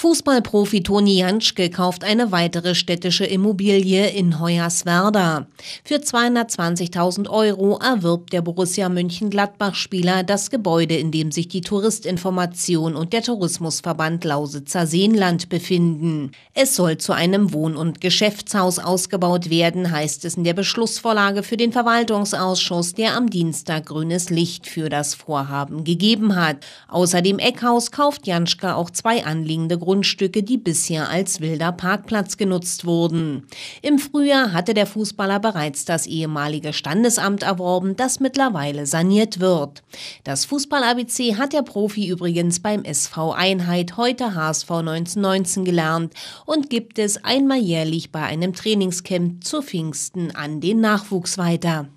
Fußballprofi Toni Janschke kauft eine weitere städtische Immobilie in Hoyerswerda. Für 220.000 Euro erwirbt der Borussia münchen gladbach spieler das Gebäude, in dem sich die Touristinformation und der Tourismusverband Lausitzer Seenland befinden. Es soll zu einem Wohn- und Geschäftshaus ausgebaut werden, heißt es in der Beschlussvorlage für den Verwaltungsausschuss, der am Dienstag grünes Licht für das Vorhaben gegeben hat. Außer dem Eckhaus kauft Janschke auch zwei anliegende Grundstücke, die bisher als wilder Parkplatz genutzt wurden. Im Frühjahr hatte der Fußballer bereits das ehemalige Standesamt erworben, das mittlerweile saniert wird. Das Fußball-ABC hat der Profi übrigens beim SV Einheit, heute HSV 1919, gelernt und gibt es einmal jährlich bei einem Trainingscamp zu Pfingsten an den Nachwuchs weiter.